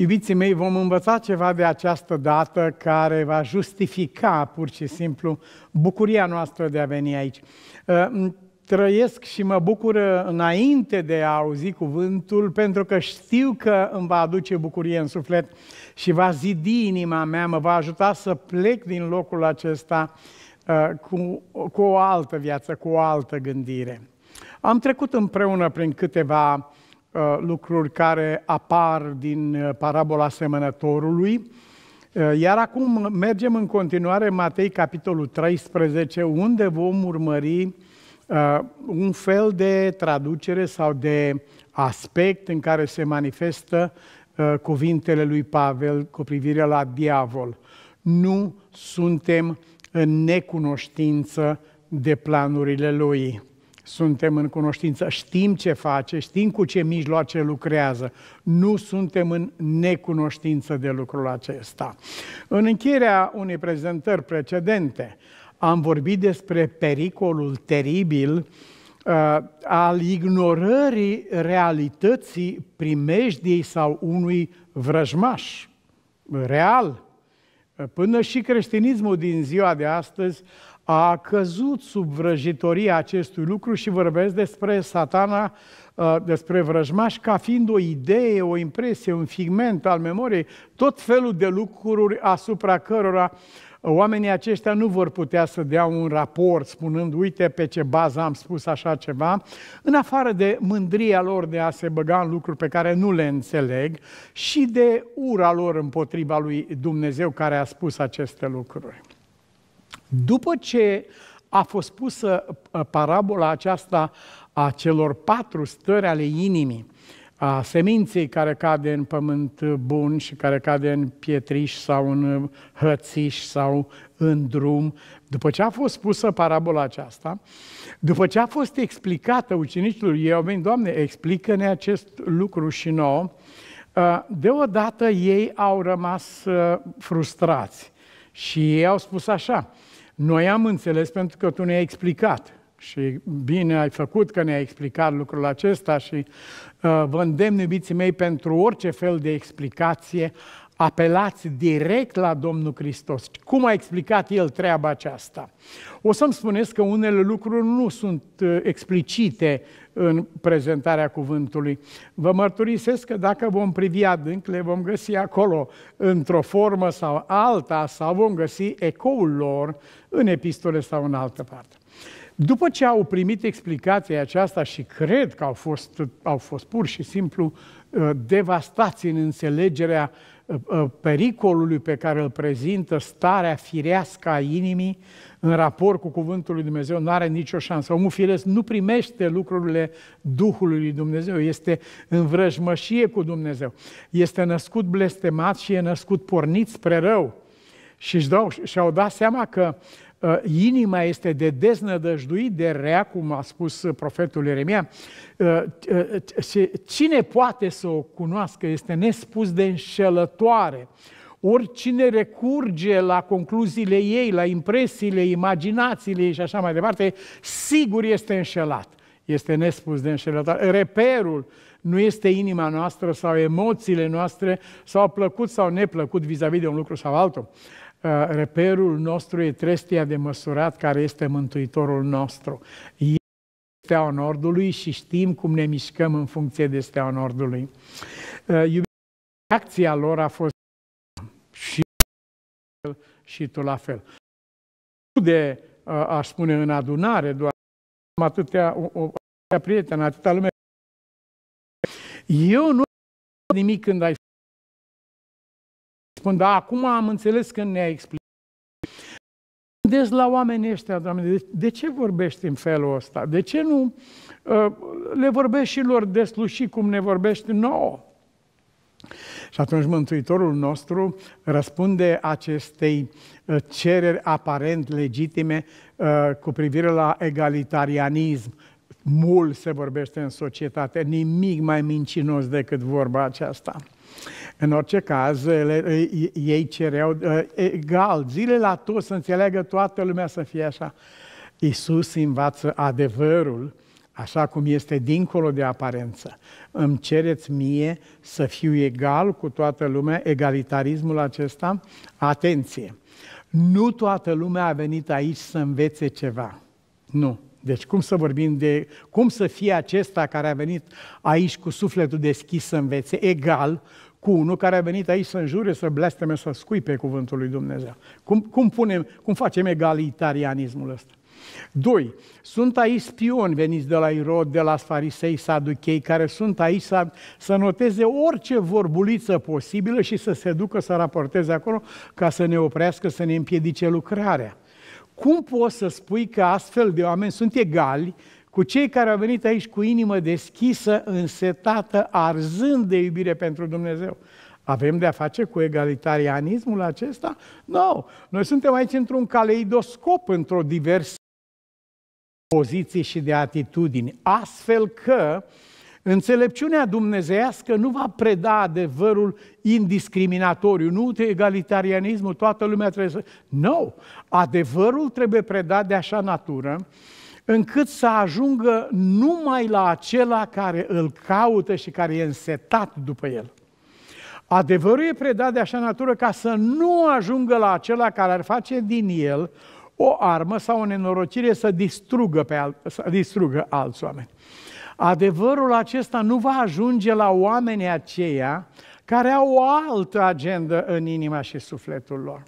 Iubiții mei, vom învăța ceva de această dată care va justifica pur și simplu bucuria noastră de a veni aici. Uh, trăiesc și mă bucur uh, înainte de a auzi cuvântul, pentru că știu că îmi va aduce bucurie în suflet și va zidi inima mea, mă va ajuta să plec din locul acesta uh, cu, cu o altă viață, cu o altă gândire. Am trecut împreună prin câteva Uh, lucruri care apar din uh, parabola semănătorului. Uh, iar acum mergem în continuare Matei, capitolul 13, unde vom urmări un fel de traducere sau de aspect în care se manifestă cuvintele lui Pavel cu privire la diavol. Nu suntem în necunoștință de planurile lui suntem în cunoștință, știm ce face, știm cu ce mijloace lucrează, nu suntem în necunoștință de lucrul acesta. În încheierea unei prezentări precedente, am vorbit despre pericolul teribil uh, al ignorării realității primejdiei sau unui vrăjmaș real Până și creștinismul din ziua de astăzi a căzut sub vrăjitoria acestui lucru și vorbesc despre satana, uh, despre vrăjmaș, ca fiind o idee, o impresie, un figment al memoriei, tot felul de lucruri asupra cărora uh, oamenii aceștia nu vor putea să dea un raport spunând, uite pe ce bază am spus așa ceva, în afară de mândria lor de a se băga în lucruri pe care nu le înțeleg și de ura lor împotriva lui Dumnezeu care a spus aceste lucruri. După ce a fost pusă uh, parabola aceasta a celor patru stări ale inimii, a seminței care cade în pământ bun și care cade în pietriș sau în hățiș sau în drum. După ce a fost pusă parabola aceasta, după ce a fost explicată ucenicilor, ei au venit, Doamne, explică-ne acest lucru și nouă, deodată ei au rămas frustrați și ei au spus așa, noi am înțeles pentru că tu ne-ai explicat. Și bine ai făcut că ne-ai explicat lucrul acesta și uh, vă îndemn, iubiții mei, pentru orice fel de explicație, apelați direct la Domnul Hristos. Cum a explicat El treaba aceasta? O să-mi spuneți că unele lucruri nu sunt uh, explicite în prezentarea cuvântului. Vă mărturisesc că dacă vom privi adânc, le vom găsi acolo într-o formă sau alta, sau vom găsi ecoul lor în epistole sau în altă parte. După ce au primit explicația aceasta și cred că au fost, au fost pur și simplu uh, devastați în înțelegerea uh, uh, pericolului pe care îl prezintă starea firească a inimii în raport cu Cuvântul lui Dumnezeu, nu are nicio șansă. Omul firesc nu primește lucrurile Duhului lui Dumnezeu, este în vrăjmășie cu Dumnezeu, este născut blestemat și e născut pornit spre rău. Și și-au dat seama că uh, Uh, inima este de deznădăjduit de rea, cum a spus profetul Ieremia. Uh, uh, cine poate să o cunoască este nespus de înșelătoare. Oricine recurge la concluziile ei, la impresiile, imaginațiile ei și așa mai departe, sigur este înșelat. Este nespus de înșelătoare. Reperul nu este inima noastră sau emoțiile noastre sau plăcut sau neplăcut vis-a-vis de un lucru sau altul reperul nostru e trestia de măsurat care este Mântuitorul nostru. Este steaua Nordului și știm cum ne mișcăm în funcție de steaua Nordului. Acția lor a fost și și tu la fel. Nu de, aș spune, în adunare, doar am atâtea, o, o atâtea prieteni, atâta lume. Eu nu nimic când ai spun, da, acum am înțeles că ne-a explicat. Gândesc la oamenii ăștia, doamne, de, de ce vorbești în felul ăsta? De ce nu uh, le vorbești și lor desluși cum ne vorbești nouă? Și atunci Mântuitorul nostru răspunde acestei uh, cereri aparent legitime uh, cu privire la egalitarianism. Mult se vorbește în societate, nimic mai mincinos decât vorba aceasta. În orice caz, ele, ei cereau egal, zile la toți, să înțeleagă toată lumea să fie așa. Iisus învață adevărul, așa cum este dincolo de aparență. Îmi cereți mie să fiu egal cu toată lumea, egalitarismul acesta? Atenție! Nu toată lumea a venit aici să învețe ceva. Nu. Deci cum să vorbim de cum să fie acesta care a venit aici cu sufletul deschis să învețe egal cu unul care a venit aici să înjure, să blesteme, să pe cuvântul lui Dumnezeu. Cum, cum, punem, cum facem egalitarianismul ăsta? Doi, sunt aici spioni veniți de la Irod, de la farisei, saduchei, care sunt aici să, să noteze orice vorbuliță posibilă și să se ducă să raporteze acolo ca să ne oprească, să ne împiedice lucrarea. Cum poți să spui că astfel de oameni sunt egali cu cei care au venit aici cu inimă deschisă, însetată, arzând de iubire pentru Dumnezeu. Avem de-a face cu egalitarianismul acesta? Nu! No. Noi suntem aici într-un caleidoscop, într-o diversă poziție și de atitudini, astfel că înțelepciunea dumnezeiască nu va preda adevărul indiscriminatoriu, nu egalitarianismul, toată lumea trebuie să... Nu! No. Adevărul trebuie predat de așa natură încât să ajungă numai la acela care îl caută și care e însetat după el. Adevărul e predat de așa natură ca să nu ajungă la acela care ar face din el o armă sau o nenorocire să distrugă, pe al, să distrugă alți oameni. Adevărul acesta nu va ajunge la oamenii aceia care au o altă agendă în inima și sufletul lor.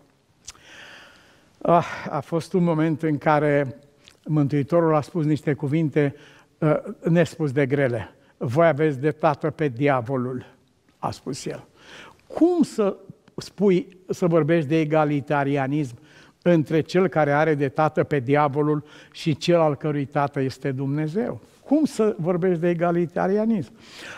Ah, a fost un moment în care Mântuitorul a spus niște cuvinte uh, nespus de grele. Voi aveți de tată pe diavolul, a spus el. Cum să spui, să vorbești de egalitarianism între cel care are de tată pe diavolul și cel al cărui tată este Dumnezeu? Cum să vorbești de egalitarianism?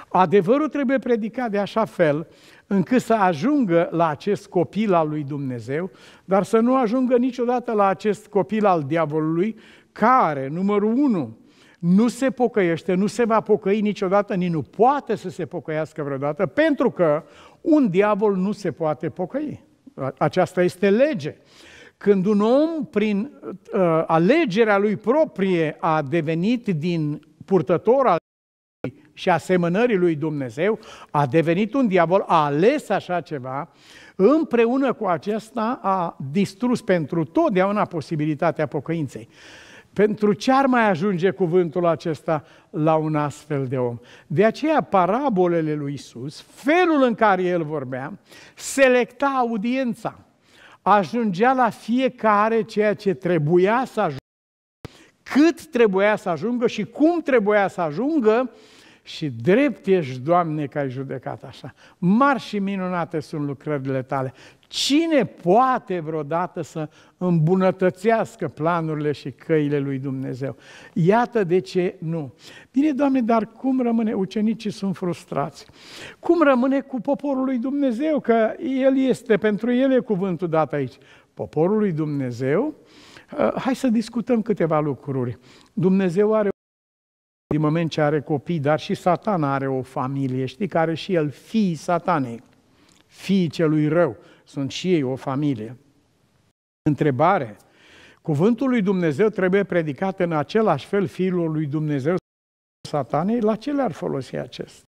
Adevărul trebuie predicat de așa fel încât să ajungă la acest copil al lui Dumnezeu, dar să nu ajungă niciodată la acest copil al diavolului care, numărul unu, nu se pocăiește, nu se va pocăi niciodată, nici nu poate să se pocăiască vreodată, pentru că un diavol nu se poate pocăi. Aceasta este lege. Când un om, prin uh, alegerea lui proprie, a devenit din purtător al și asemănării lui Dumnezeu, a devenit un diavol, a ales așa ceva, împreună cu acesta a distrus pentru totdeauna posibilitatea pocăinței. Pentru ce ar mai ajunge cuvântul acesta la un astfel de om? De aceea parabolele lui Isus, felul în care el vorbea, selecta audiența. Ajungea la fiecare ceea ce trebuia să ajungă, cât trebuia să ajungă și cum trebuia să ajungă și drept ești, Doamne, că ai judecat așa. Mari și minunate sunt lucrările tale. Cine poate vreodată să îmbunătățească planurile și căile lui Dumnezeu? Iată de ce nu. Bine, Doamne, dar cum rămâne? Ucenicii sunt frustrați. Cum rămâne cu poporul lui Dumnezeu? Că el este, pentru el e cuvântul dat aici. Poporul lui Dumnezeu, ă, hai să discutăm câteva lucruri. Dumnezeu are din moment ce are copii, dar și satana are o familie, știi, care și el, fii satanei, fii celui rău, sunt și ei o familie. Întrebare. Cuvântul lui Dumnezeu trebuie predicat în același fel fiilor lui Dumnezeu satanei, la ce le-ar folosi acest?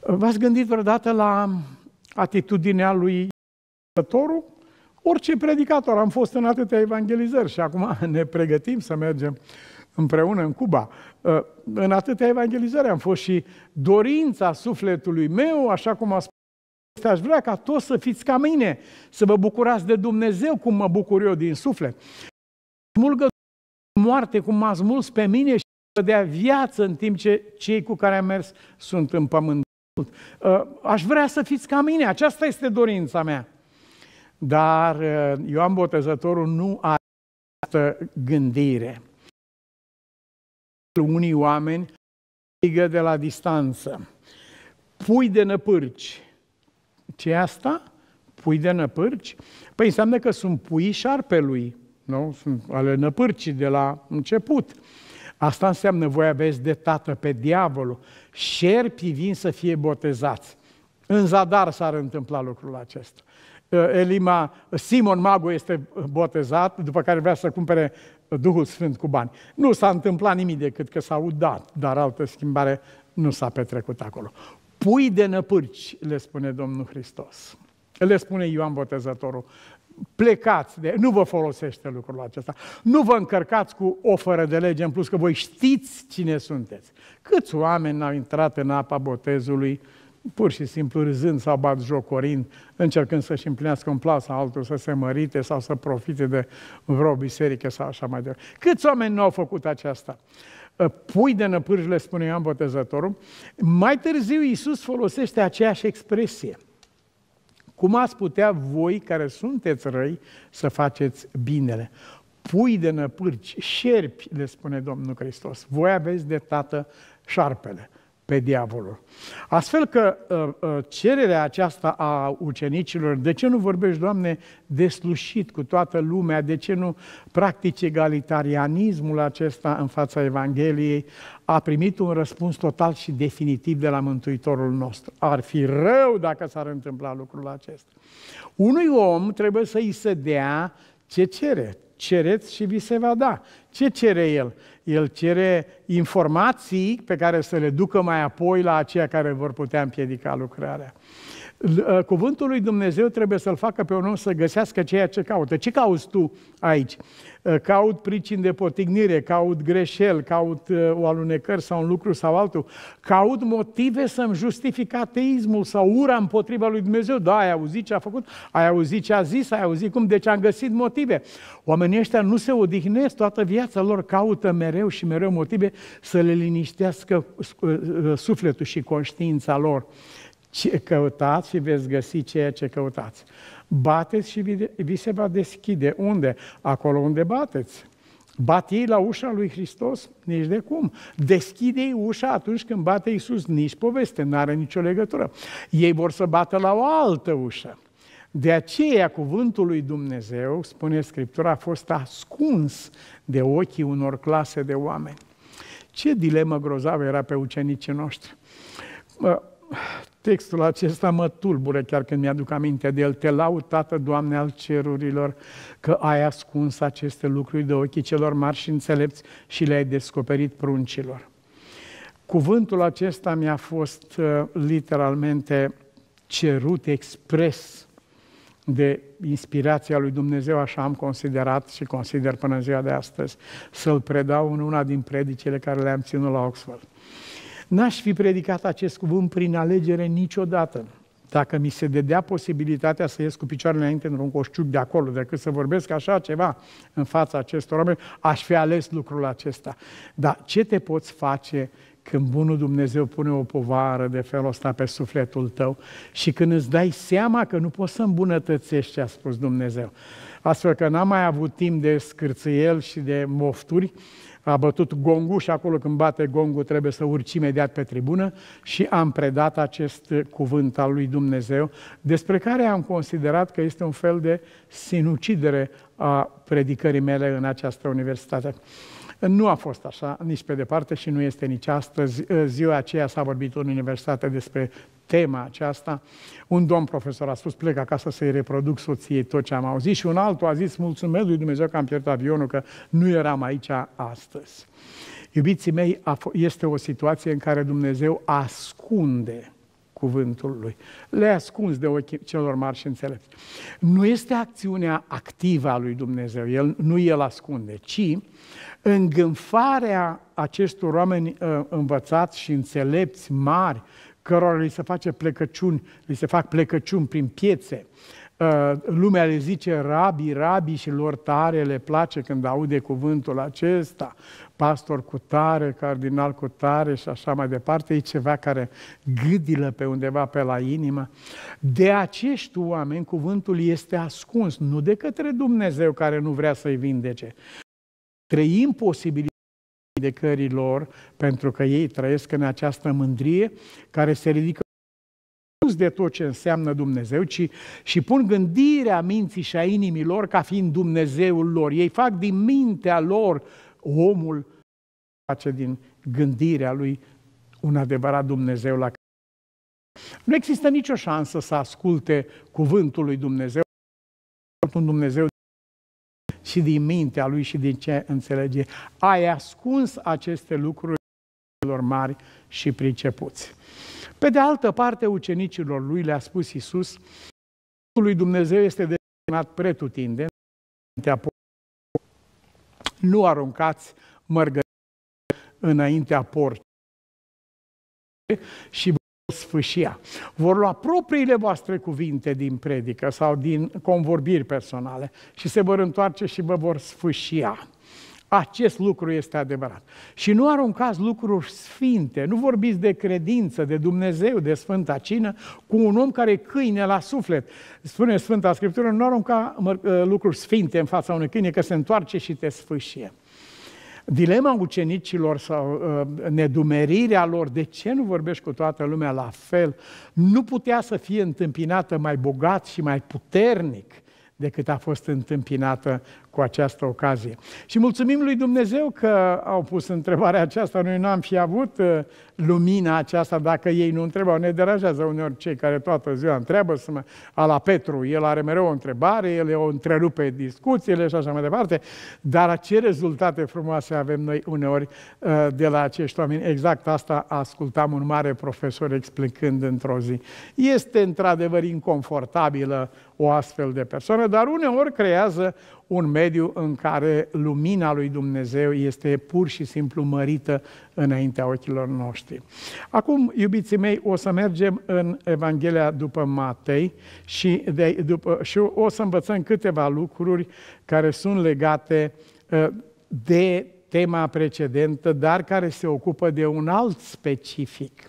V-ați gândit vreodată la atitudinea lui Sătorul? Orice predicator, am fost în atâtea evangelizări și acum ne pregătim să mergem împreună în Cuba. Uh, în atâtea evangelizări am fost și dorința sufletului meu, așa cum a spus, este aș vrea ca toți să fiți ca mine, să vă bucurați de Dumnezeu cum mă bucur eu din suflet. Smulgă moarte cum m-a smuls pe mine și să dea viață în timp ce cei cu care am mers sunt în pământ. Uh, aș vrea să fiți ca mine, aceasta este dorința mea. Dar uh, Ioan Botezătorul nu are această gândire unii oameni strigă de la distanță. Pui de năpârci. ce asta? Pui de năpârci? Păi înseamnă că sunt puii șarpelui, nu? Sunt ale năpârcii de la început. Asta înseamnă voi aveți de tată pe diavolul. Șerpii vin să fie botezați. În zadar s-ar întâmpla lucrul acesta. Uh, Elima, Simon Mago este botezat, după care vrea să cumpere Duhul Sfânt cu bani. Nu s-a întâmplat nimic decât că s-au udat, dar altă schimbare nu s-a petrecut acolo. Pui de năpârci, le spune Domnul Hristos. Le spune Ioan Botezătorul, plecați de, nu vă folosește lucrul acesta. Nu vă încărcați cu o fără de lege, în plus că voi știți cine sunteți. Câți oameni au intrat în apa botezului pur și simplu râzând sau bat jocorind, încercând să-și împlinească în plasa altul, să se mărite sau să profite de vreo biserică sau așa mai departe. Câți oameni nu au făcut aceasta? Ă, pui de năpârjile, spune Ioan Botezătorul. Mai târziu Iisus folosește aceeași expresie. Cum ați putea voi, care sunteți răi, să faceți binele? Pui de năpârci, șerpi, le spune Domnul Hristos. Voi aveți de tată șarpele pe diavolul. Astfel că ă, ă, cererea aceasta a ucenicilor, de ce nu vorbești, Doamne, deslușit cu toată lumea, de ce nu practici egalitarianismul acesta în fața Evangheliei, a primit un răspuns total și definitiv de la Mântuitorul nostru. Ar fi rău dacă s-ar întâmpla lucrul acesta. Unui om trebuie să i se dea ce cere, cereți și vi se va da. Ce cere el? El cere informații pe care să le ducă mai apoi la aceia care vor putea împiedica lucrarea. Ă, cuvântul lui Dumnezeu trebuie să-l facă pe un om să găsească ceea ce caută. Ce cauți tu aici? Ă, caut pricini de potignire, caut greșel, caut ă, o alunecări sau un lucru sau altul. Caut motive să-mi justific ateismul sau ura împotriva lui Dumnezeu. Da, ai auzit ce a făcut, ai auzit ce a zis, ai auzit cum, deci am găsit motive. Oamenii ăștia nu se odihnesc, toată viața lor caută mereu și mereu motive să le liniștească sufletul și conștiința lor ce căutați și veți găsi ceea ce căutați. Bateți și vi se va deschide. Unde? Acolo unde bateți. Bat ei la ușa lui Hristos? Nici de cum. Deschide ei ușa atunci când bate Iisus, nici poveste, nu are nicio legătură. Ei vor să bată la o altă ușă. De aceea cuvântul lui Dumnezeu, spune Scriptura, a fost ascuns de ochii unor clase de oameni. Ce dilemă grozavă era pe ucenicii noștri textul acesta mă tulbură chiar când mi-aduc aminte de el. Te laud, Tată, Doamne al cerurilor, că ai ascuns aceste lucruri de ochii celor mari și înțelepți și le-ai descoperit pruncilor. Cuvântul acesta mi-a fost uh, literalmente cerut expres de inspirația lui Dumnezeu, așa am considerat și consider până în ziua de astăzi, să-l predau în una din predicile care le-am ținut la Oxford. N-aș fi predicat acest cuvânt prin alegere niciodată. Dacă mi se dedea posibilitatea să ies cu picioarele înainte într-un coșciuc de acolo, decât să vorbesc așa ceva în fața acestor oameni, aș fi ales lucrul acesta. Dar ce te poți face când bunul Dumnezeu pune o povară de felul ăsta pe sufletul tău și când îți dai seama că nu poți să îmbunătățești ce a spus Dumnezeu. Astfel că n-am mai avut timp de scârțâiel și de mofturi, a bătut gongul și acolo când bate gongul trebuie să urci imediat pe tribună și am predat acest cuvânt al lui Dumnezeu, despre care am considerat că este un fel de sinucidere a predicării mele în această universitate. Nu a fost așa nici pe departe și nu este nici astăzi. Ziua aceea s-a vorbit în universitate despre tema aceasta. Un domn profesor a spus, plec acasă să-i reproduc soției tot ce am auzit și un altul a zis, mulțumesc lui Dumnezeu că am pierdut avionul, că nu eram aici astăzi. Iubiții mei, este o situație în care Dumnezeu ascunde cuvântul lui. Le ascunzi de ochii celor mari și înțelepți. Nu este acțiunea activă a lui Dumnezeu, el, nu el ascunde, ci îngânfarea acestor oameni uh, învățați și înțelepți, mari, cărora li se face plecăciuni, li se fac plecăciuni prin piețe. Uh, lumea le zice rabi, rabi și lor tare le place când aude cuvântul acesta, pastor cu tare, cardinal cu tare și așa mai departe, e ceva care gâdilă pe undeva pe la inimă. De acești oameni cuvântul este ascuns, nu de către Dumnezeu care nu vrea să-i vindece. Trăim posibilitatea judecării lor, pentru că ei trăiesc în această mândrie care se ridică de tot ce înseamnă Dumnezeu, ci și pun gândirea minții și a lor ca fiind Dumnezeul lor. Ei fac din mintea lor omul face din gândirea lui un adevărat Dumnezeu la care nu există nicio șansă să asculte cuvântul lui Dumnezeu, un Dumnezeu și din mintea lui și din ce înțelege. Ai ascuns aceste lucruri celor mari și pricepuți. Pe de altă parte, ucenicilor lui le-a spus Iisus, lui Dumnezeu este destinat pretutindeni, nu aruncați mărgăriți înaintea porcii și sfâșia. Vor lua propriile voastre cuvinte din predică sau din convorbiri personale și se vor întoarce și vă vor sfâșia. Acest lucru este adevărat. Și nu aruncați lucruri sfinte, nu vorbiți de credință, de Dumnezeu, de Sfânta Cină, cu un om care e câine la suflet. Spune Sfânta Scriptură, nu arunca lucruri sfinte în fața unui câine, că se întoarce și te sfâșie. Dilema ucenicilor sau uh, nedumerirea lor, de ce nu vorbești cu toată lumea la fel, nu putea să fie întâmpinată mai bogat și mai puternic decât a fost întâmpinată cu această ocazie. Și mulțumim lui Dumnezeu că au pus întrebarea aceasta. Noi nu am fi avut uh, lumina aceasta dacă ei nu întrebau. Ne deranjează uneori cei care toată ziua întreabă, să mă, la Petru, el are mereu o întrebare, el o întrerupe discuțiile și așa mai departe, dar ce rezultate frumoase avem noi uneori uh, de la acești oameni. Exact asta ascultam un mare profesor explicând într-o zi. Este într-adevăr inconfortabilă o astfel de persoană, dar uneori creează un mediu în care lumina lui Dumnezeu este pur și simplu mărită înaintea ochilor noștri. Acum, iubiții mei, o să mergem în Evanghelia după Matei și, de, după, și o să învățăm câteva lucruri care sunt legate ă, de tema precedentă, dar care se ocupă de un alt specific.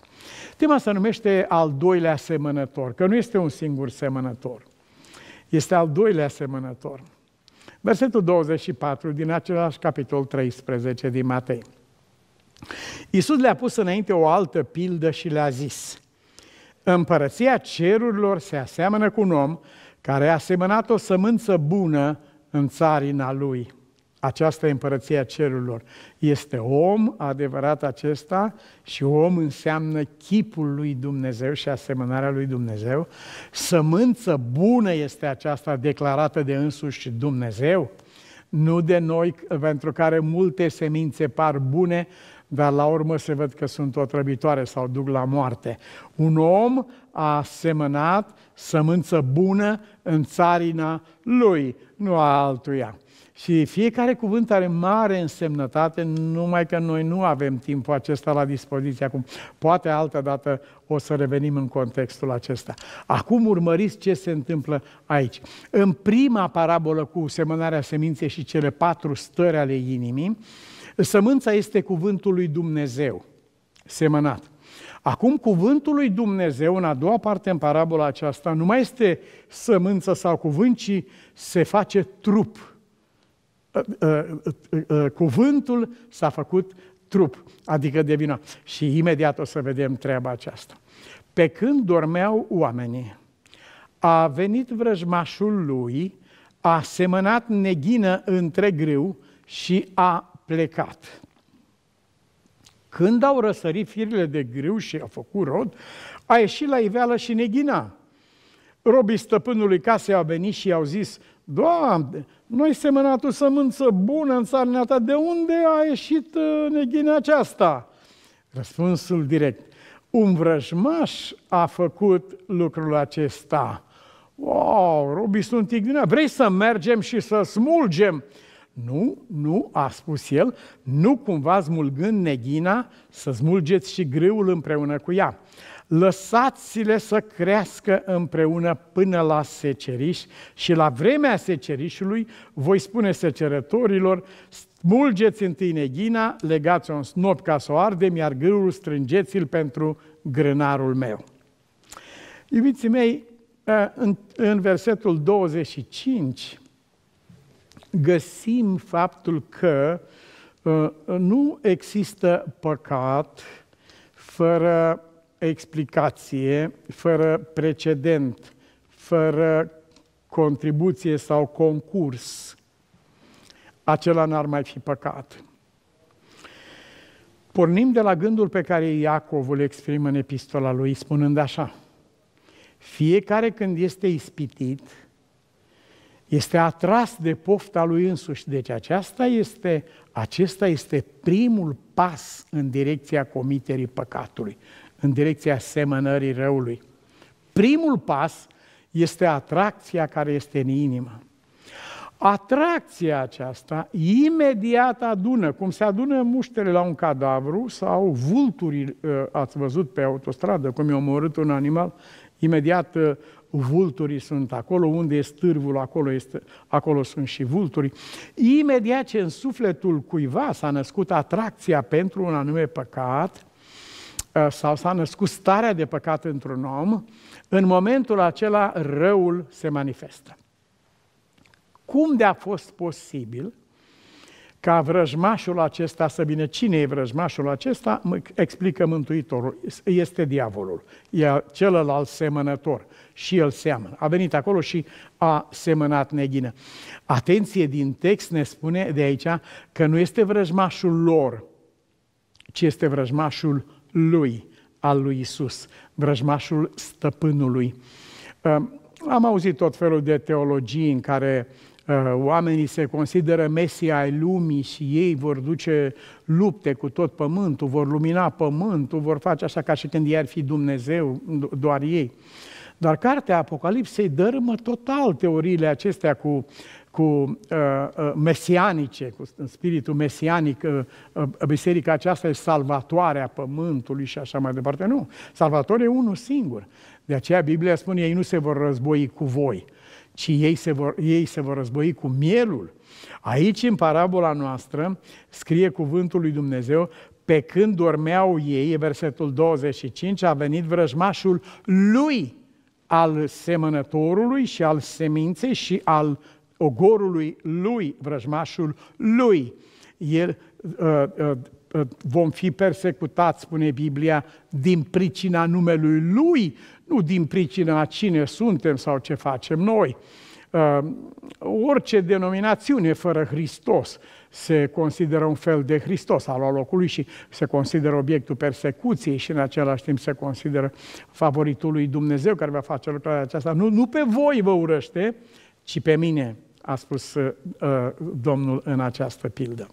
Tema se numește al doilea semănător, că nu este un singur semănător. Este al doilea semănător. Versetul 24 din același capitol 13 din Matei. Iisus le-a pus înainte o altă pildă și le-a zis, Împărăția cerurilor se aseamănă cu un om care a semănat o sămânță bună în țarina lui. Aceasta e împărăția cerurilor. Este om adevărat acesta și om înseamnă chipul lui Dumnezeu și asemănarea lui Dumnezeu. Sămânță bună este aceasta declarată de însuși Dumnezeu, nu de noi, pentru care multe semințe par bune, dar la urmă se văd că sunt otrăvitoare sau duc la moarte. Un om a semănat sămânță bună în țarina lui, nu a altuia. Și fiecare cuvânt are mare însemnătate, numai că noi nu avem timpul acesta la dispoziție acum. Poate altă dată o să revenim în contextul acesta. Acum urmăriți ce se întâmplă aici. În prima parabolă cu semănarea seminței și cele patru stări ale inimii, sămânța este cuvântul lui Dumnezeu, semănat. Acum, cuvântul lui Dumnezeu, în a doua parte în parabola aceasta, nu mai este sămânță sau cuvânt, ci se face trup Ă, ă, ă, cuvântul s-a făcut trup, adică devină. Și imediat o să vedem treaba aceasta. Pe când dormeau oamenii, a venit vrăjmașul lui, a semănat neghină între grâu și a plecat. Când au răsărit firile de grâu și a făcut rod, a ieșit la iveală și neghina. Robii stăpânului casei au venit și i-au zis, Doamne, nu-i semănatul sămânță bună în țarnea ta, de unde a ieșit uh, neghinea aceasta? Răspunsul direct, un vrăjmaș a făcut lucrul acesta. Wow, rubii sunt ignoranți. Vrei să mergem și să smulgem? Nu, nu, a spus el, nu cumva smulgând neghina să smulgeți și greul împreună cu ea lăsați-le să crească împreună până la seceriș și la vremea secerișului voi spune secerătorilor, smulgeți întâi neghina, legați-o în snop ca să o ardem, iar grâul strângeți-l pentru grânarul meu. Iubiții mei, ă, în versetul 25 găsim faptul că ă, nu există păcat fără explicație fără precedent, fără contribuție sau concurs, acela n-ar mai fi păcat. Pornim de la gândul pe care Iacov îl exprimă în epistola lui, spunând așa, fiecare când este ispitit, este atras de pofta lui însuși. Deci aceasta este, acesta este primul pas în direcția comiterii păcatului în direcția semănării răului. Primul pas este atracția care este în inimă. Atracția aceasta imediat adună, cum se adună muștele la un cadavru sau vulturii, ă, ați văzut pe autostradă cum e omorât un animal, imediat ă, vulturii sunt acolo, unde e stârvul, acolo, este, acolo sunt și vulturii. Imediat ce în sufletul cuiva s-a născut atracția pentru un anume păcat, Eh, sau s-a născut starea de păcat într-un om, în momentul acela răul se manifestă. Cum de-a fost posibil ca vrăjmașul acesta să vină? Cine e vrăjmașul acesta? Explică Mântuitorul. Este diavolul. E celălalt semănător. Și el seamănă. A venit acolo și a semănat neghină. Atenție, din text ne spune de aici că nu este vrăjmașul lor, ci este vrăjmașul lui, al lui Isus, vrăjmașul stăpânului. Am auzit tot felul de teologii în care uh, oamenii se consideră Mesia ai lumii și ei vor duce lupte cu tot pământul, vor lumina pământul, vor face așa ca și când ei ar fi Dumnezeu, doar ei. Dar cartea Apocalipsei dărâmă total teoriile acestea cu cu uh, uh, mesianice, cu în spiritul mesianic, uh, uh, biserica aceasta e salvatoarea pământului și așa mai departe. Nu, salvator e unul singur. De aceea Biblia spune, ei nu se vor război cu voi, ci ei se vor, ei se vor război cu mielul. Aici, în parabola noastră, scrie cuvântul lui Dumnezeu, pe când dormeau ei, versetul 25, a venit vrăjmașul lui, al semănătorului și al seminței și al ogorului lui, vrăjmașul lui. El uh, uh, vom fi persecutați, spune Biblia, din pricina numelui Lui, nu din pricina cine suntem sau ce facem noi. Orice denominațiune fără Hristos se consideră un fel de Hristos al locului și se consideră obiectul persecuției și în același timp se consideră favoritul lui Dumnezeu care va face lucrarea aceasta. Nu, nu pe voi vă urăște, ci pe mine a spus uh, uh, Domnul în această pildă.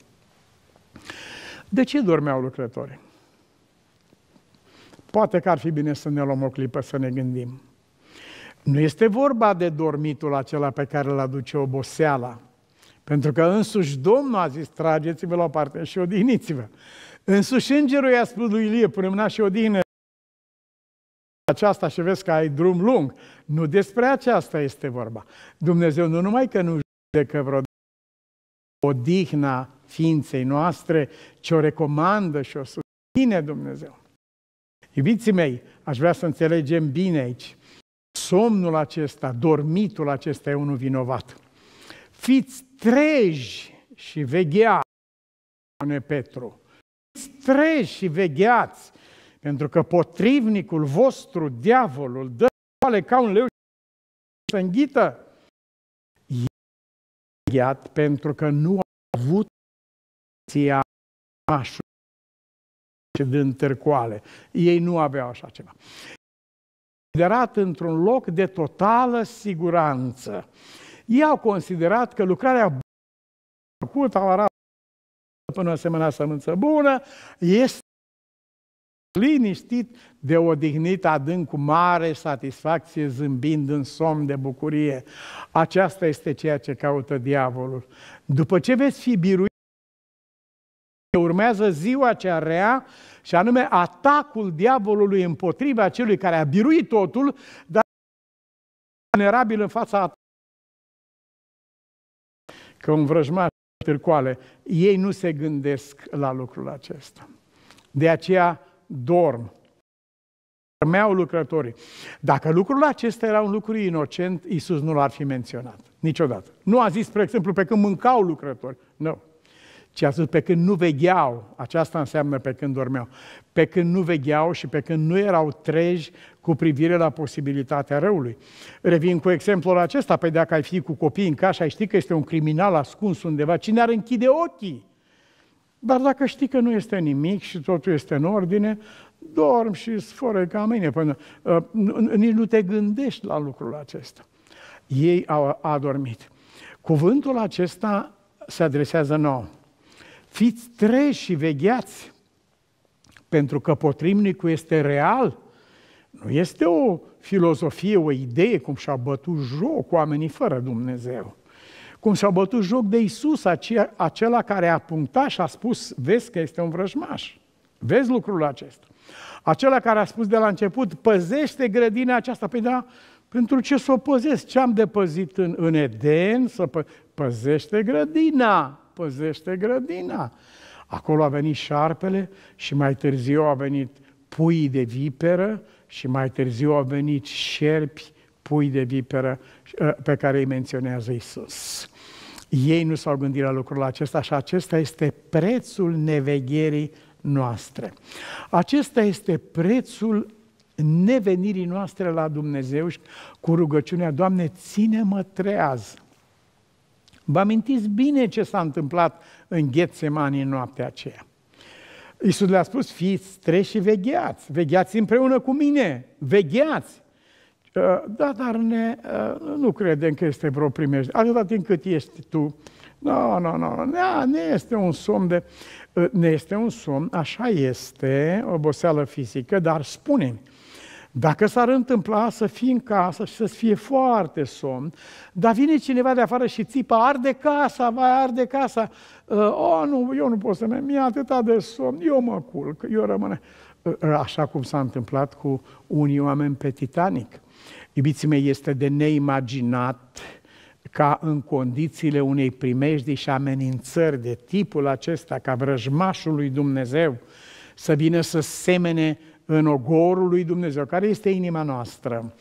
De ce dormeau lucrătorii? Poate că ar fi bine să ne luăm o clipă să ne gândim. Nu este vorba de dormitul acela pe care îl aduce oboseala, pentru că însuși Domnul a zis, trageți-vă la o parte și odihniți-vă. Însuși îngerul i-a spus lui Ilie, pune mâna și odihne aceasta și vezi că ai drum lung. Nu despre aceasta este vorba. Dumnezeu nu numai că nu că vreo odihna ființei noastre, ce o recomandă și o susține Dumnezeu. Iubiții mei, aș vrea să înțelegem bine aici. Somnul acesta, dormitul acesta e unul vinovat. Fiți treji și vegheați, spune Petru. Fiți treji și vegheați, pentru că potrivnicul vostru, diavolul, dă ca un leu și să înghită speriat pentru că nu a avut ția mașului și din târcoale. Ei nu aveau așa ceva. Considerat într-un loc de totală siguranță. Ei au considerat că lucrarea făcută, au arătat până o asemenea sămânță bună, este liniștit de odihnit adânc cu mare satisfacție, zâmbind în somn de bucurie. Aceasta este ceea ce caută diavolul. După ce veți fi biruit, urmează ziua cea rea și anume atacul diavolului împotriva celui care a biruit totul, dar vulnerabil în fața Că un vrăjmaș târcoale, ei nu se gândesc la lucrul acesta. De aceea, dorm. Dormeau lucrătorii. Dacă lucrul acesta era un lucru inocent, Iisus nu l-ar fi menționat. Niciodată. Nu a zis, spre exemplu, pe când mâncau lucrători. Nu. No. Ci a zis pe când nu vegheau. Aceasta înseamnă pe când dormeau. Pe când nu vegheau și pe când nu erau treji cu privire la posibilitatea răului. Revin cu exemplul acesta. pe păi dacă ai fi cu copii în casă, ai ști că este un criminal ascuns undeva. Cine ar închide ochii? Dar dacă știi că nu este nimic și totul este în ordine, dorm și sfără ca mâine. Până, uh, nici nu te gândești la lucrul acesta. Ei au adormit. Cuvântul acesta se adresează nouă. Fiți treji și vegheați, pentru că potrivnicul este real. Nu este o filozofie, o idee, cum și-a bătut joc oamenii fără Dumnezeu cum s au bătut joc de Isus, acela care a punctat și a spus, vezi că este un vrăjmaș. Vezi lucrul acesta. Acela care a spus de la început, păzește grădina aceasta. Păi da, pentru ce să o păzesc? Ce am de păzit în, în Eden? Să pă... Păzește grădina, păzește grădina. Acolo a venit șarpele și mai târziu a venit pui de viperă și mai târziu au venit șerpi, pui de viperă pe care îi menționează Isus. Ei nu s-au gândit la lucrul acesta și acesta este prețul nevegherii noastre. Acesta este prețul nevenirii noastre la Dumnezeu și cu rugăciunea, Doamne, ține-mă treaz. Vă amintiți bine ce s-a întâmplat în Ghețemani în noaptea aceea. Iisus le-a spus, fiți treși și vegheați, vegheați împreună cu mine, vegheați. Uh, da, dar ne, uh, nu credem că este vreo primejdie. Atâta timp cât ești tu, nu, nu, nu, ne este un somn de... Uh, ne este un somn, așa este, oboseală fizică, dar spune dacă s-ar întâmpla să fii în casă și să fie foarte somn, dar vine cineva de afară și țipă, arde casa, vai, arde casa, uh, oh, nu, eu nu pot să merg, mi-e atâta de somn, eu mă culc, eu rămân. Așa cum s-a întâmplat cu unii oameni pe Titanic. Iubiții mei, este de neimaginat ca în condițiile unei primejdii și amenințări de tipul acesta, ca vrăjmașul lui Dumnezeu, să vină să semene în ogorul lui Dumnezeu, care este inima noastră.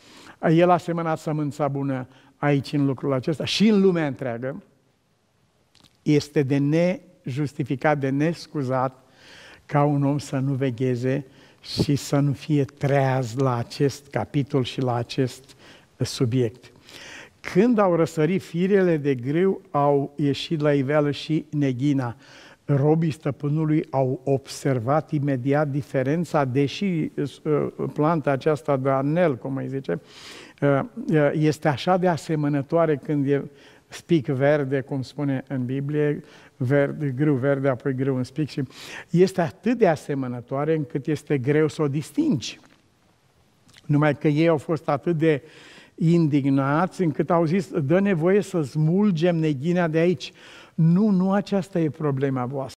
El a semănat sămânța bună aici în lucrul acesta și în lumea întreagă. Este de nejustificat, de nescuzat ca un om să nu vegheze și să nu fie treaz la acest capitol și la acest uh, subiect. Când au răsărit firele de greu, au ieșit la iveală și neghina. Robii stăpânului au observat imediat diferența, deși uh, planta aceasta de anel, cum îi zice, uh, este așa de asemănătoare când e spic verde, cum spune în Biblie, verde, grâu verde, apoi grâu în spic și este atât de asemănătoare încât este greu să o distingi. Numai că ei au fost atât de indignați încât au zis, dă nevoie să smulgem neghinea de aici. Nu, nu aceasta e problema voastră.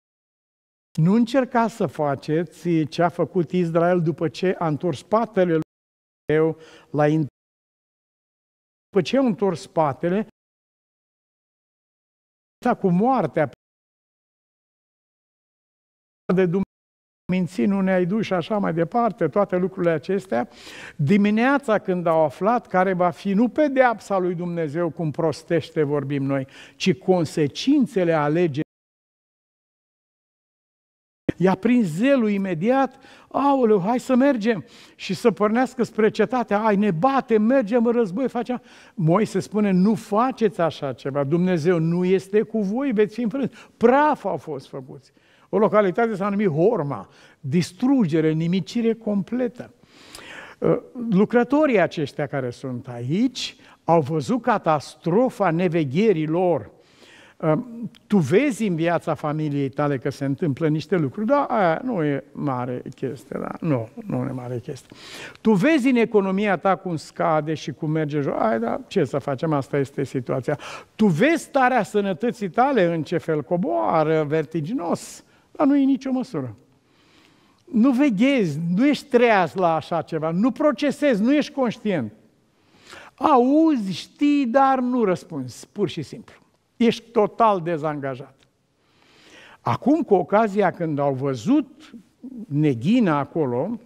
Nu încercați să faceți ce a făcut Israel după ce a întors spatele lui Dumnezeu la După ce a întors spatele, cu moartea de Dumnezeu, nu ne-ai dus și așa mai departe, toate lucrurile acestea, dimineața când au aflat care va fi nu pedeapsa lui Dumnezeu, cum prostește vorbim noi, ci consecințele alegerii, I-a prins zelul imediat, aoleu, hai să mergem și să pornească spre cetatea, ai ne bate, mergem în război, facem... se spune, nu faceți așa ceva, Dumnezeu nu este cu voi, veți fi înfrânt. Praf au fost făcuți. O localitate s-a numit Horma, distrugere, nimicire completă. Ă, lucrătorii aceștia care sunt aici au văzut catastrofa nevegherii lor. Ă, tu vezi în viața familiei tale că se întâmplă niște lucruri, dar aia nu e mare chestie, da? Nu, nu e mare chestie. Tu vezi în economia ta cum scade și cum merge jos, aia, da, ce să facem, asta este situația. Tu vezi starea sănătății tale în ce fel coboară, vertiginos. Uh, dar nu e nicio măsură. Nu veghezi, nu ești treaz la așa ceva, nu procesezi, nu ești conștient. Auzi, știi, dar nu răspunzi, pur și simplu. Ești total dezangajat. Acum, cu ocazia când au văzut neghina acolo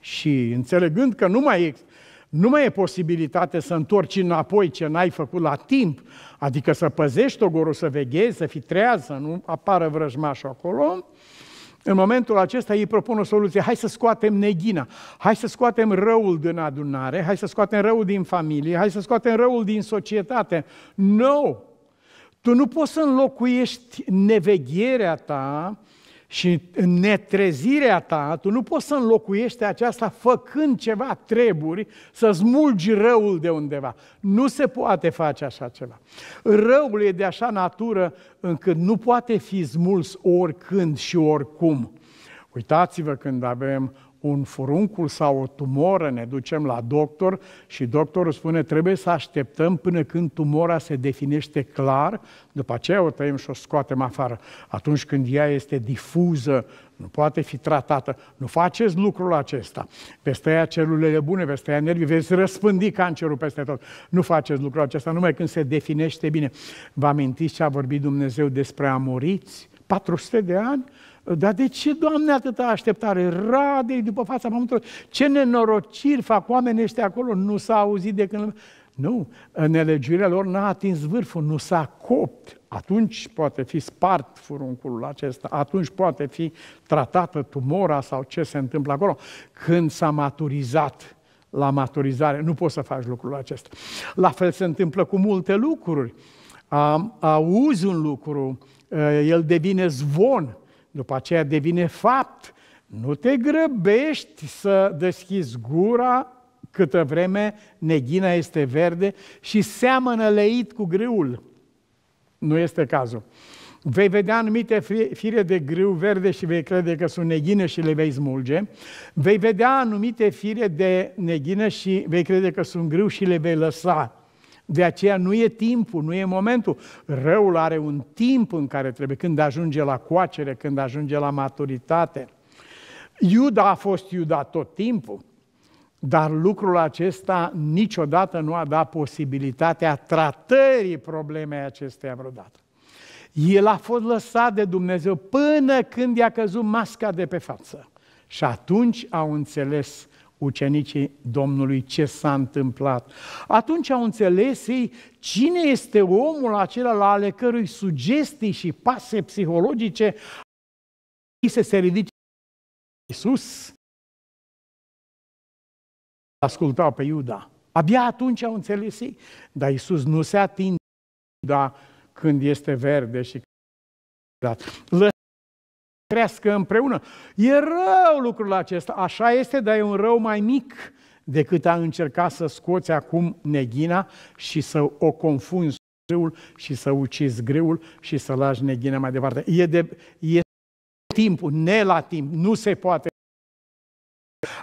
și înțelegând că nu mai există. Nu mai e posibilitate să întorci înapoi ce n-ai făcut la timp, adică să păzești ogorul, să veghezi, să fii treaz, să nu apară vrăjmașul acolo. În momentul acesta ei propun o soluție. Hai să scoatem neghina, hai să scoatem răul din adunare, hai să scoatem răul din familie, hai să scoatem răul din societate. Nu! No! Tu nu poți să înlocuiești nevegherea ta și în netrezirea ta, tu nu poți să înlocuiești aceasta făcând ceva treburi, să smulgi răul de undeva. Nu se poate face așa ceva. Răul e de așa natură încât nu poate fi smuls oricând și oricum. Uitați-vă când avem un furuncul sau o tumoră, ne ducem la doctor și doctorul spune trebuie să așteptăm până când tumora se definește clar, după aceea o tăiem și o scoatem afară. Atunci când ea este difuză, nu poate fi tratată. Nu faceți lucrul acesta. Veți tăia celulele bune, veți tăia nervii, veți răspândi cancerul peste tot. Nu faceți lucrul acesta numai când se definește bine. Vă amintiți ce a vorbit Dumnezeu despre amoriți? 400 de ani? Dar de ce, Doamne, atâta așteptare? Rade după fața pământului. Ce nenorociri fac oamenii ăștia acolo? Nu s-a auzit de când... Nu, nelegiuirea lor n-a atins vârful, nu s-a copt. Atunci poate fi spart furunculul acesta, atunci poate fi tratată tumora sau ce se întâmplă acolo. Când s-a maturizat, la maturizare, nu poți să faci lucrul acesta. La fel se întâmplă cu multe lucruri. A Auzi un lucru, el devine zvon, după aceea devine fapt. Nu te grăbești să deschizi gura câtă vreme neghina este verde și seamănă leit cu grâul. Nu este cazul. Vei vedea anumite fire de grâu verde și vei crede că sunt neghine și le vei smulge. Vei vedea anumite fire de neghină și vei crede că sunt grâu și le vei lăsa. De aceea nu e timpul, nu e momentul. Răul are un timp în care trebuie, când ajunge la coacere, când ajunge la maturitate. Iuda a fost Iuda tot timpul, dar lucrul acesta niciodată nu a dat posibilitatea tratării problemei acesteia vreodată. El a fost lăsat de Dumnezeu până când i-a căzut masca de pe față. Și atunci au înțeles ucenicii Domnului ce s-a întâmplat. Atunci au înțeles ei cine este omul acela la ale cărui sugestii și pase psihologice să se ridice Iisus. Ascultau pe Iuda. Abia atunci au înțeles ei. Dar Iisus nu se atinge Iuda când este verde și Lăsați crească împreună. E rău lucrul acesta, așa este, dar e un rău mai mic decât a încerca să scoți acum neghina și să o confunzi greul și să ucizi greul și să lași neghina mai departe. E, de, e timpul, ne la timp, nu se poate.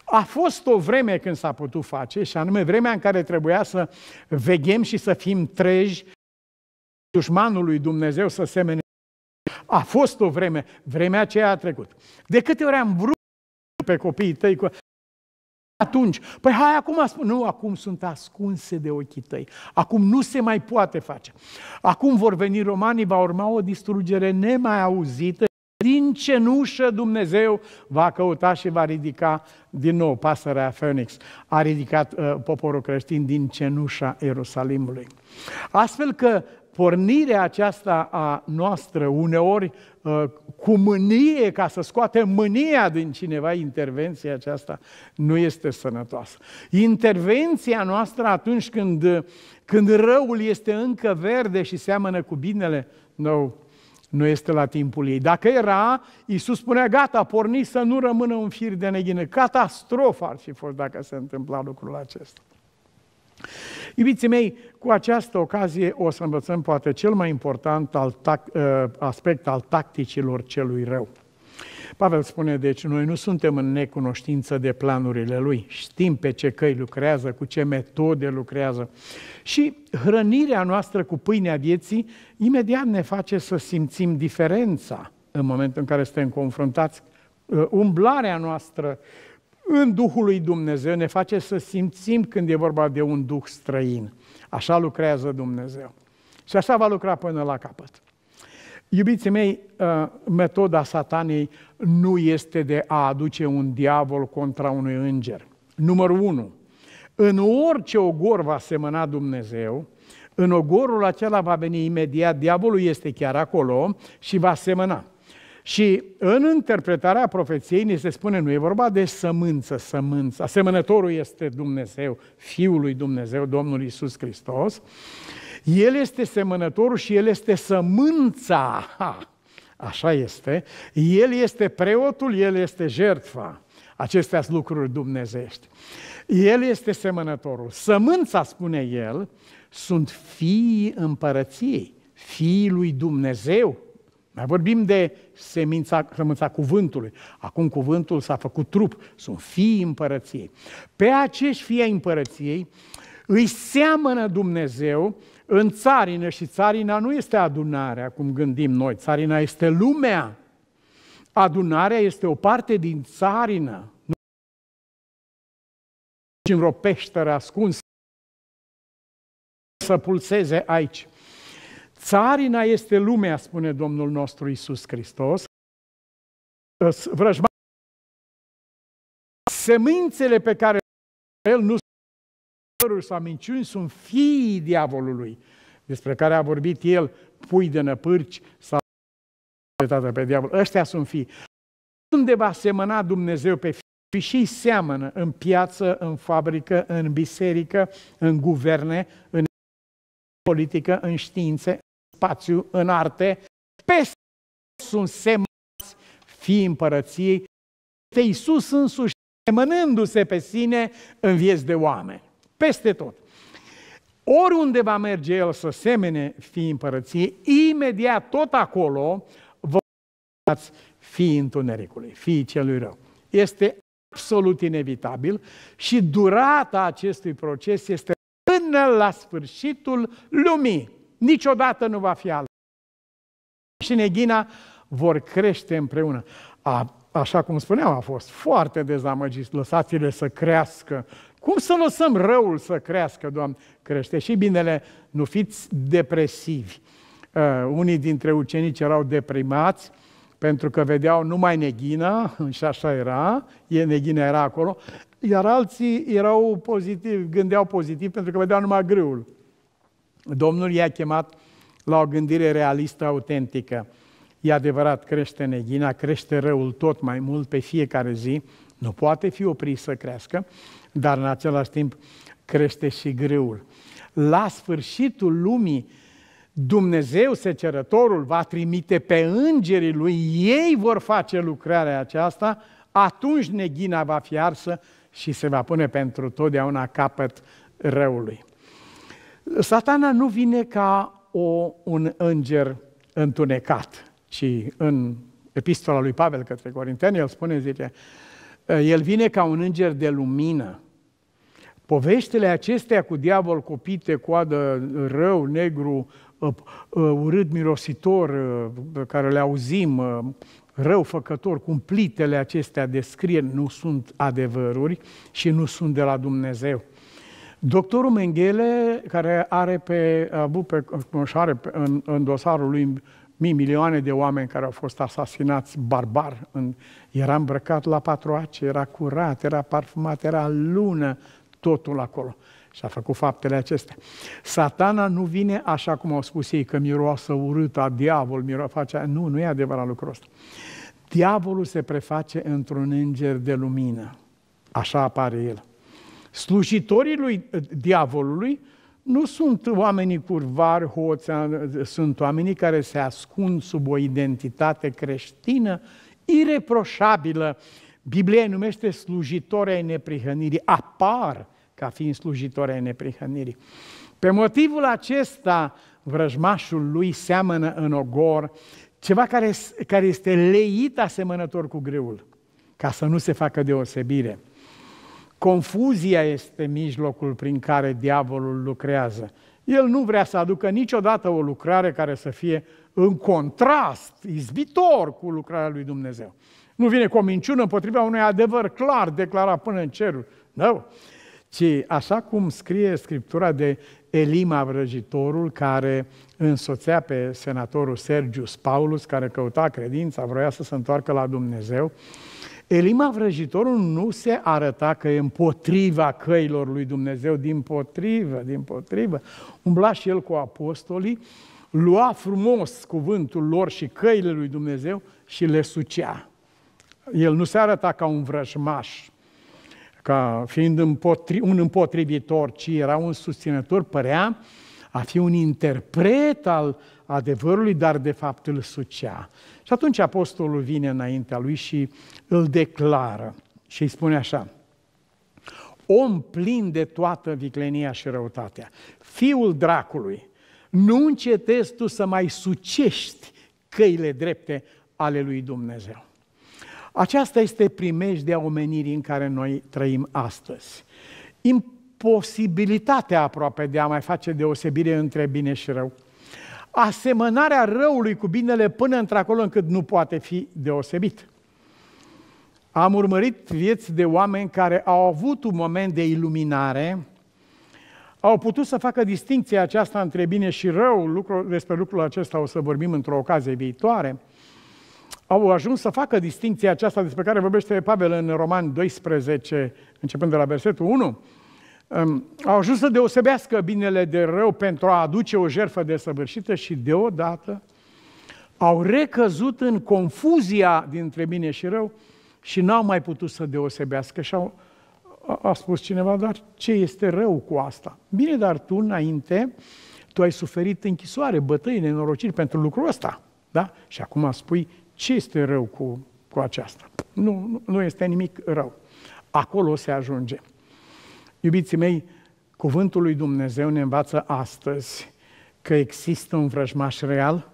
A fost o vreme când s-a putut face și anume vremea în care trebuia să veghem și să fim treji dușmanului Dumnezeu să semene a fost o vreme, vremea aceea a trecut. De câte ori am vrut pe copiii tăi cu atunci, păi hai acum, nu, acum sunt ascunse de ochii tăi, acum nu se mai poate face. Acum vor veni romanii, va urma o distrugere nemai auzită, din cenușă Dumnezeu va căuta și va ridica din nou pasărea Phoenix. A ridicat uh, poporul creștin din cenușa Ierusalimului. Astfel că pornirea aceasta a noastră, uneori uh, cu mânie, ca să scoatem mânia din cineva, intervenția aceasta nu este sănătoasă. Intervenția noastră atunci când, când răul este încă verde și seamănă cu binele, nu, nu este la timpul ei. Dacă era, Iisus spunea, gata, porni să nu rămână un fir de neghină. Catastrofă ar fi fost dacă se întâmpla lucrul acesta. Iubiții mei, cu această ocazie o să învățăm poate cel mai important al tac, uh, aspect al tacticilor celui rău. Pavel spune, deci, noi nu suntem în necunoștință de planurile lui, știm pe ce căi lucrează, cu ce metode lucrează. Și hrănirea noastră cu pâinea vieții imediat ne face să simțim diferența în momentul în care suntem confruntați. Uh, umblarea noastră în Duhul lui Dumnezeu ne face să simțim când e vorba de un Duh străin. Așa lucrează Dumnezeu. Și așa va lucra până la capăt. Iubiții mei, uh, metoda satanei nu este de a aduce un diavol contra unui înger. Numărul 1. În orice ogor va semăna Dumnezeu, în ogorul acela va veni imediat, diavolul este chiar acolo și va semăna. Și în interpretarea profeției ni se spune, nu e vorba de sămânță, sămânță, asemănătorul este Dumnezeu, Fiul lui Dumnezeu, Domnul Isus Hristos, El este semănătorul și El este sămânța, ha, așa este, El este preotul, El este jertfa. Acestea sunt lucruri dumnezești. El este semănătorul. Sămânța, spune el, sunt fiii împărăției, fiii lui Dumnezeu, mai vorbim de semința, sămânța cuvântului. Acum cuvântul s-a făcut trup, sunt fii împărăției. Pe acești fii împărăției îi seamănă Dumnezeu în țarină și țarina nu este adunarea, cum gândim noi, țarina este lumea. Adunarea este o parte din țarină. Nu în vreo peșteră ascunsă să pulseze aici. Țarina este lumea, spune Domnul nostru Isus Hristos. Vrăjma semințele pe care el nu sau minciuni sunt fiii diavolului, despre care a vorbit el, pui de năpârci sau pe diavol. Ăștia sunt fii. Unde va semăna Dumnezeu pe fii? Și seamănă în piață, în fabrică, în biserică, în guverne, în politică, în științe, spațiu în arte, peste sunt semnați fii împărăției, peste Iisus însuși semănându-se pe sine în vieți de oameni, peste tot. Oriunde va merge El să semene fii împărăției, imediat tot acolo vă fi fii întunericului, fii celui rău. Este absolut inevitabil și durata acestui proces este până la sfârșitul lumii. Niciodată nu va fi alb. Și neghina vor crește împreună. A, așa cum spuneam, a fost foarte dezamăgit. Lăsați-le să crească. Cum să lăsăm răul să crească, Doamne? Crește și binele. Nu fiți depresivi. Uh, unii dintre ucenici erau deprimați pentru că vedeau numai neghina, și așa era, e neghina era acolo, iar alții erau pozitiv, gândeau pozitiv pentru că vedeau numai grâul. Domnul i-a chemat la o gândire realistă, autentică. E adevărat, crește neghina, crește răul tot mai mult pe fiecare zi, nu poate fi oprit să crească, dar în același timp crește și greul. La sfârșitul lumii, Dumnezeu, secerătorul, va trimite pe îngerii lui, ei vor face lucrarea aceasta, atunci neghina va fi arsă și se va pune pentru totdeauna capăt răului. Satana nu vine ca o, un înger întunecat, ci în epistola lui Pavel către Corinteni, el spune, zice, el vine ca un înger de lumină. Poveștile acestea cu diavol, copite, coadă, rău, negru, ă, ă, urât mirositor, ă, care le auzim, făcător, cumplitele acestea de scrieri nu sunt adevăruri și nu sunt de la Dumnezeu. Doctorul Mengele care are pe, pe, are pe în, în dosarul lui mii milioane de oameni care au fost asasinați barbar, în, era îmbrăcat la patroace, era curat, era parfumat, era lună, totul acolo. Și a făcut faptele acestea. Satana nu vine așa cum au spus ei, că miroasă urâta, diavol miroasă, face... Nu, nu e adevărat lucrul ăsta. Diavolul se preface într-un înger de lumină. Așa apare el. Slujitorii lui eh, diavolului nu sunt oamenii curvari, hoți, eh, sunt oamenii care se ascund sub o identitate creștină ireproșabilă. Biblia îi numește slujitori ai neprihănirii, apar ca fiind slujitori ai neprihănirii. Pe motivul acesta, vrăjmașul lui seamănă în ogor ceva care, care este leit asemănător cu greul, ca să nu se facă deosebire. Confuzia este mijlocul prin care diavolul lucrează. El nu vrea să aducă niciodată o lucrare care să fie în contrast, izbitor cu lucrarea lui Dumnezeu. Nu vine cu o minciună împotriva unui adevăr clar declarat până în cerul. Nu. Ci așa cum scrie Scriptura de Elima vrăjitorul care însoțea pe senatorul Sergius Paulus, care căuta credința, vroia să se întoarcă la Dumnezeu, Elima vrăjitorul nu se arăta că e împotriva căilor lui Dumnezeu, din potrivă, din potrivă. Umbla și el cu apostolii, lua frumos cuvântul lor și căile lui Dumnezeu și le sucea. El nu se arăta ca un vrăjmaș, ca fiind împotri, un împotrivitor, ci era un susținător, părea a fi un interpret al adevărului, dar de fapt îl sucea. Și atunci apostolul vine înaintea lui și îl declară și îi spune așa, om plin de toată viclenia și răutatea, fiul dracului, nu încetezi tu să mai sucești căile drepte ale lui Dumnezeu. Aceasta este primejdea omenirii în care noi trăim astăzi. Imposibilitatea aproape de a mai face deosebire între bine și rău asemănarea răului cu binele până într-acolo încât nu poate fi deosebit. Am urmărit vieți de oameni care au avut un moment de iluminare, au putut să facă distinția aceasta între bine și rău, lucru, despre lucrul acesta o să vorbim într-o ocazie viitoare, au ajuns să facă distinția aceasta despre care vorbește Pavel în Roman 12, începând de la versetul 1, au ajuns să deosebească binele de rău pentru a aduce o jertfă desăvârșită și deodată au recăzut în confuzia dintre bine și rău și n-au mai putut să deosebească și au, a, a spus cineva, dar ce este rău cu asta? Bine, dar tu înainte, tu ai suferit închisoare, bătăi, nenorociri pentru lucrul ăsta, da? Și acum spui, ce este rău cu, cu aceasta? Nu, nu este nimic rău. Acolo se ajunge. Iubiții mei, cuvântul lui Dumnezeu ne învață astăzi că există un vrăjmaș real,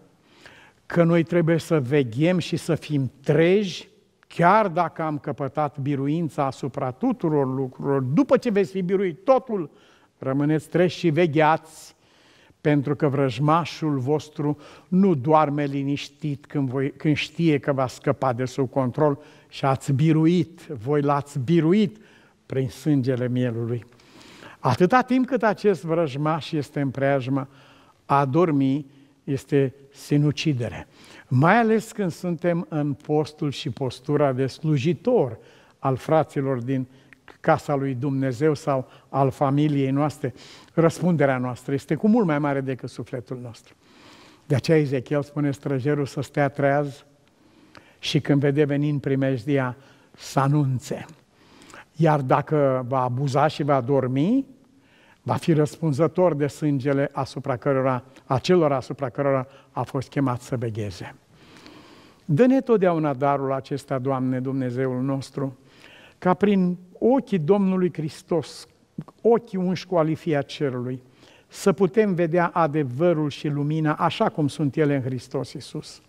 că noi trebuie să veghem și să fim treji, chiar dacă am căpătat biruința asupra tuturor lucrurilor, după ce veți fi biruit totul, rămâneți treji și vegheați, pentru că vrăjmașul vostru nu doarme liniștit când, voi, când știe că va scăpa de sub control și ați biruit, voi l-ați biruit prin sângele mielului. Atâta timp cât acest vrăjmaș este în preajmă, a dormi este sinucidere. Mai ales când suntem în postul și postura de slujitor al fraților din casa lui Dumnezeu sau al familiei noastre, răspunderea noastră este cu mult mai mare decât sufletul nostru. De aceea Ezechiel spune străjerul să stea treaz și când vede venind primejdia să anunțe. Iar dacă va abuza și va dormi, va fi răspunzător de sângele asupra cărora, acelor asupra cărora a fost chemat să vegheze. Dă-ne totdeauna darul acesta, Doamne, Dumnezeul nostru, ca prin ochii Domnului Hristos, ochii unși cu alifia cerului, să putem vedea adevărul și lumina așa cum sunt ele în Hristos Iisus.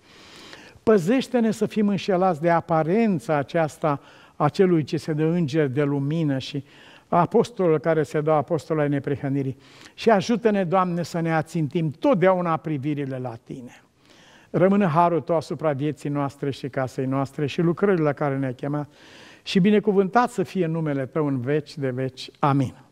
Păzește-ne să fim înșelați de aparența aceasta acelui ce se dă înger de lumină și apostolul care se dă apostol ai neprihănirii. Și ajută-ne, Doamne, să ne ațintim totdeauna privirile la Tine. Rămână harul Tău asupra vieții noastre și casei noastre și lucrările la care ne-ai chemat și binecuvântat să fie numele Tău în veci de veci. Amin.